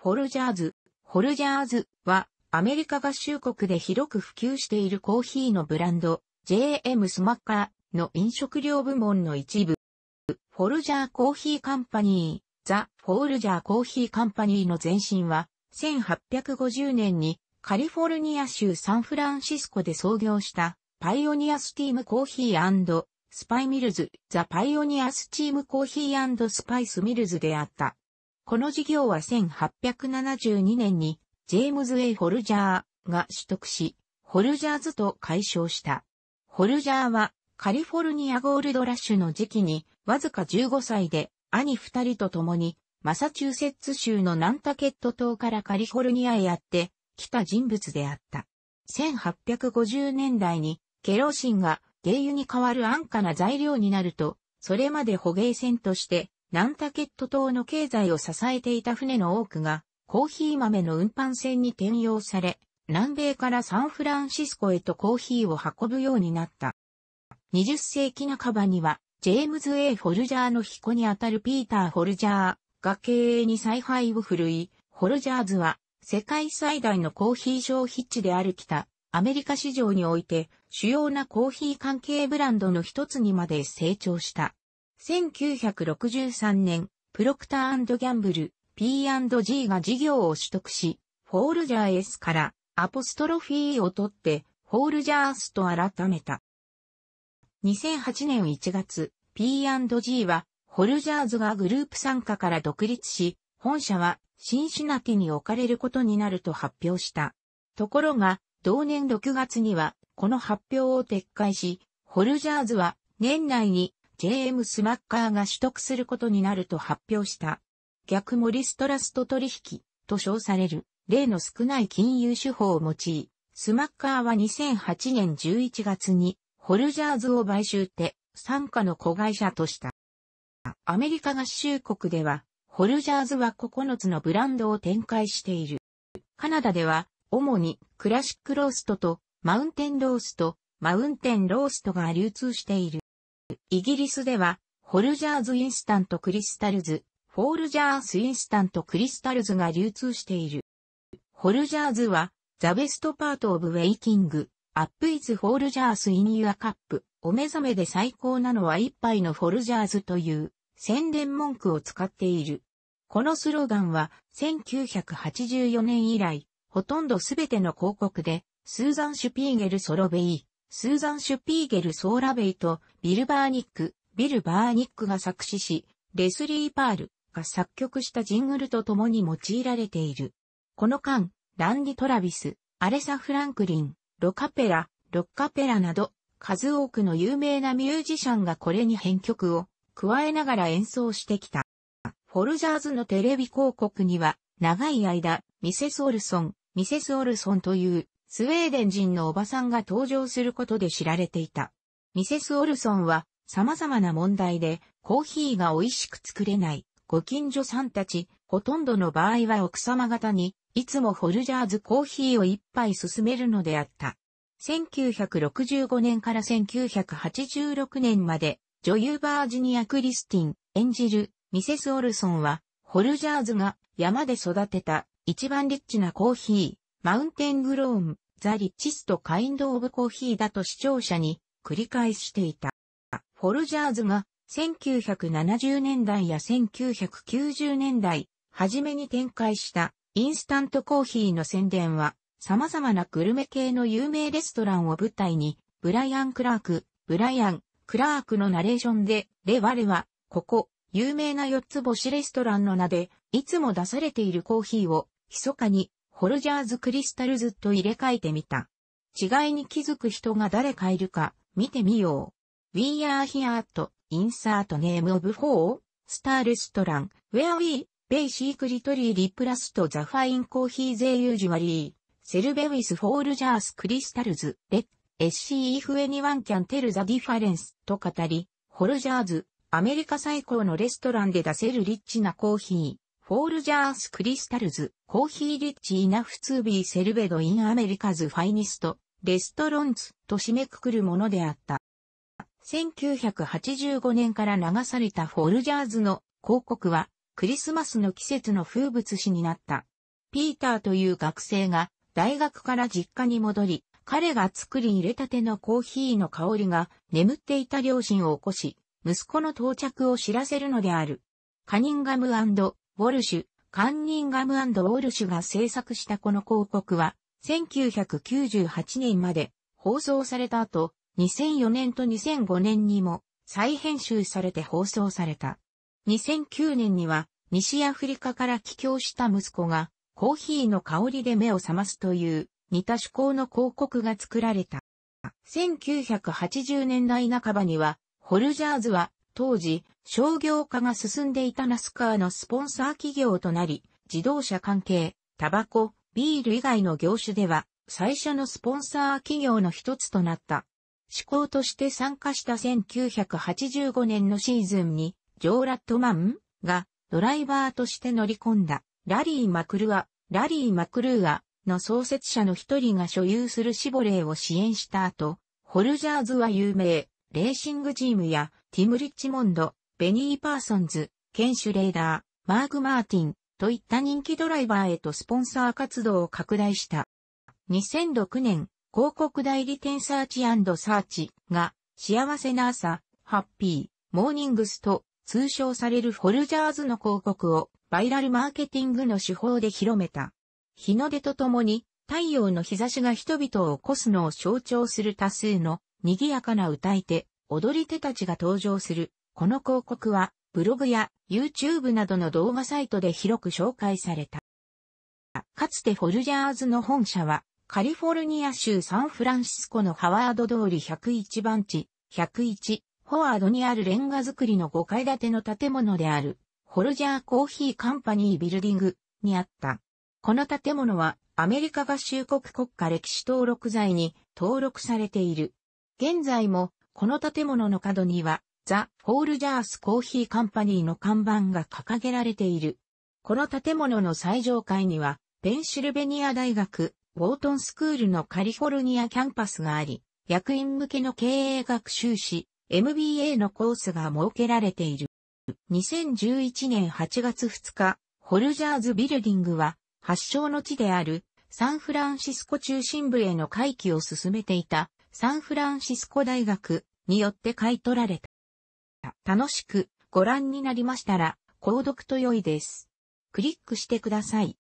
フォルジャーズ、フォルジャーズはアメリカ合衆国で広く普及しているコーヒーのブランド JM スマッカーの飲食料部門の一部。フォルジャーコーヒーカンパニー、ザ・フォルジャーコーヒーカンパニーの前身は1850年にカリフォルニア州サンフランシスコで創業したパイオニアスティームコーヒースパイミルズ、ザ・パイオニアスチームコーヒースパイスミルズであった。この事業は1872年にジェームズ・ウェイ・ホルジャーが取得し、ホルジャーズと解消した。ホルジャーはカリフォルニアゴールドラッシュの時期にわずか15歳で兄二人と共にマサチューセッツ州のナンタケット島からカリフォルニアへやって来た人物であった。1850年代にケロシンが原油に代わる安価な材料になると、それまで捕鯨船としてナンタケット島の経済を支えていた船の多くが、コーヒー豆の運搬船に転用され、南米からサンフランシスコへとコーヒーを運ぶようになった。20世紀半ばには、ジェームズ・ A・ ホルジャーの彦にあたるピーター・ホルジャーが経営に采配を振るい、ホルジャーズは世界最大のコーヒー消費地である北アメリカ市場において主要なコーヒー関係ブランドの一つにまで成長した。1963年、プロクターギャンブル、P&G が事業を取得し、ホールジャー S からアポストロフィーを取って、ホールジャースと改めた。2008年1月、P&G は、ホルジャーズがグループ参加から独立し、本社はシンシナティに置かれることになると発表した。ところが、同年6月には、この発表を撤回し、ホルジャーズは年内にジェームス・マッカーが取得することになると発表した。逆モリストラスト取引と称される例の少ない金融手法を用い、スマッカーは2008年11月にホルジャーズを買収て参加の子会社とした。アメリカ合衆国ではホルジャーズは9つのブランドを展開している。カナダでは主にクラシックローストとマウンテンロースト、マウンテンローストが流通している。イギリスでは、ホルジャーズインスタントクリスタルズ、フォールジャースインスタントクリスタルズが流通している。ホルジャーズは、ザベストパートオブウェイキング、アップイズホールジャースインユアカップ、お目覚めで最高なのは一杯のフォルジャーズという宣伝文句を使っている。このスローガンは1984年以来、ほとんどすべての広告で、スーザン・シュピーゲル・ソロベイ、スーザン・シュピーゲル・ソーラベイとビル・バーニック、ビル・バーニックが作詞し、レスリー・パールが作曲したジングルと共に用いられている。この間、ランディ・トラビス、アレサ・フランクリン、ロカペラ、ロッカペラなど、数多くの有名なミュージシャンがこれに編曲を加えながら演奏してきた。フォルジャーズのテレビ広告には、長い間、ミセス・オルソン、ミセス・オルソンというスウェーデン人のおばさんが登場することで知られていた。ミセス・オルソンは様々な問題でコーヒーが美味しく作れない。ご近所さんたち、ほとんどの場合は奥様方に、いつもホルジャーズコーヒーを一杯勧めるのであった。1965年から1986年まで、女優バージニア・クリスティン演じるミセス・オルソンは、ホルジャーズが山で育てた一番リッチなコーヒー。マウンテングローン、ザ・リッチスト・カインド・オブ・コーヒーだと視聴者に繰り返していた。フォルジャーズが1970年代や1990年代、初めに展開したインスタントコーヒーの宣伝は、様々なグルメ系の有名レストランを舞台に、ブライアン・クラーク、ブライアン・クラークのナレーションで、レ・我は、ここ、有名な四つ星レストランの名で、いつも出されているコーヒーを、密かにホルジャーズ・クリスタルズと入れ替えてみた。違いに気づく人が誰かいるか、見てみよう。We are here と、insert name of four, star restaurant, where we, b a y s e c r e t l y replace to the fine coffee they usually, serve with four jars crystals, let, SC if anyone can tell the difference と語り、ホルジャーズ、アメリカ最高のレストランで出せるリッチなコーヒー、フォールジャース・クリスタルズ、コーヒー・リッチ・イナフツービー・セルベド・イン・アメリカズ・ファイニスト、レストロンツと締めくくるものであった。1985年から流されたフォールジャーズの広告はクリスマスの季節の風物詩になった。ピーターという学生が大学から実家に戻り、彼が作り入れたてのコーヒーの香りが眠っていた両親を起こし、息子の到着を知らせるのである。カニンガムウォルシュ、カンニンガムウォルシュが制作したこの広告は、1998年まで放送された後、2004年と2005年にも再編集されて放送された。2009年には西アフリカから帰郷した息子がコーヒーの香りで目を覚ますという似た趣向の広告が作られた。1980年代半ばにはホルジャーズは当時、商業化が進んでいたナスカーのスポンサー企業となり、自動車関係、タバコ、ビール以外の業種では、最初のスポンサー企業の一つとなった。試行として参加した1985年のシーズンに、ジョー・ラットマンがドライバーとして乗り込んだ、ラリー・マクルア、ラリー・マクルーアの創設者の一人が所有するシボレーを支援した後、ホルジャーズは有名、レーシングチームやティム・リッチモンド、ベニー・パーソンズ、ケン・シュレーダー、マーク・マーティン、といった人気ドライバーへとスポンサー活動を拡大した。2006年、広告代理店サーチサーチが、幸せな朝、ハッピー、モーニングスと通称されるフォルジャーズの広告をバイラルマーケティングの手法で広めた。日の出とともに太陽の日差しが人々を起こすのを象徴する多数の賑やかな歌い手、踊り手たちが登場する。この広告は、ブログや YouTube などの動画サイトで広く紹介された。かつてフォルジャーズの本社は、カリフォルニア州サンフランシスコのハワード通り101番地、101、フォワードにあるレンガ造りの5階建ての建物である、ホルジャーコーヒーカンパニービルディングにあった。この建物はアメリカ合衆国国家歴史登録財に登録されている。現在もこの建物の角には、ザ・ホールジャースコーヒーカンパニーの看板が掲げられている。この建物の最上階には、ペンシルベニア大学、ウォートンスクールのカリフォルニアキャンパスがあり、役員向けの経営学習士、MBA のコースが設けられている。2011年8月2日、ホルジャーズビルディングは、発祥の地であるサンフランシスコ中心部への回帰を進めていたサンフランシスコ大学によって買い取られた。楽しくご覧になりましたら、購読と良いです。クリックしてください。